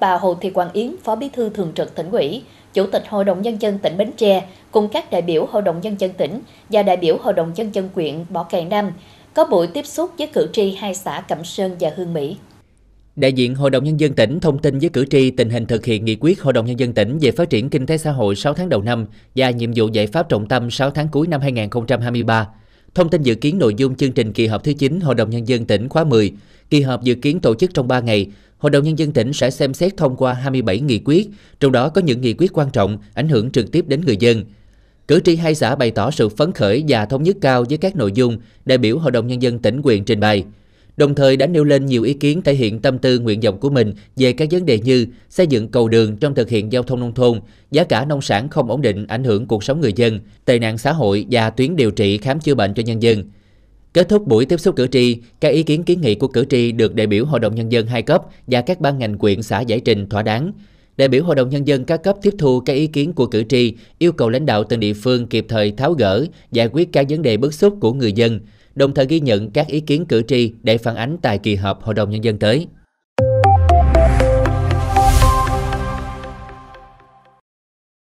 bà Hồ Thị Quảng Yến, Phó Bí thư Thường trực tỉnh ủy, Chủ tịch Hội đồng Nhân dân tỉnh Bến Tre cùng các đại biểu Hội đồng Nhân dân tỉnh và đại biểu Hội đồng Nhân dân quyện Bọ Cày Nam có buổi tiếp xúc với cử tri hai xã Cẩm Sơn và Hương Mỹ. Đại diện Hội đồng Nhân dân tỉnh thông tin với cử tri tình hình thực hiện nghị quyết Hội đồng Nhân dân tỉnh về phát triển kinh tế xã hội 6 tháng đầu năm và nhiệm vụ giải pháp trọng tâm 6 tháng cuối năm 2023. Thông tin dự kiến nội dung chương trình kỳ họp thứ 9 Hội đồng Nhân dân tỉnh khóa 10. Kỳ họp dự kiến tổ chức trong 3 ngày, Hội đồng Nhân dân tỉnh sẽ xem xét thông qua 27 nghị quyết, trong đó có những nghị quyết quan trọng ảnh hưởng trực tiếp đến người dân. Cử tri hai xã bày tỏ sự phấn khởi và thống nhất cao với các nội dung đại biểu Hội đồng Nhân dân tỉnh quyền trình bày. Đồng thời đã nêu lên nhiều ý kiến thể hiện tâm tư nguyện vọng của mình về các vấn đề như xây dựng cầu đường trong thực hiện giao thông nông thôn, giá cả nông sản không ổn định ảnh hưởng cuộc sống người dân, tệ nạn xã hội và tuyến điều trị khám chữa bệnh cho nhân dân. Kết thúc buổi tiếp xúc cử tri, các ý kiến kiến nghị của cử tri được đại biểu Hội đồng Nhân dân hai cấp và các ban ngành quyện xã giải trình thỏa đáng. Đại biểu Hội đồng Nhân dân các cấp tiếp thu các ý kiến của cử tri, yêu cầu lãnh đạo từng địa phương kịp thời tháo gỡ, giải quyết các vấn đề bức xúc của người dân, đồng thời ghi nhận các ý kiến cử tri để phản ánh tại kỳ họp Hội đồng Nhân dân tới.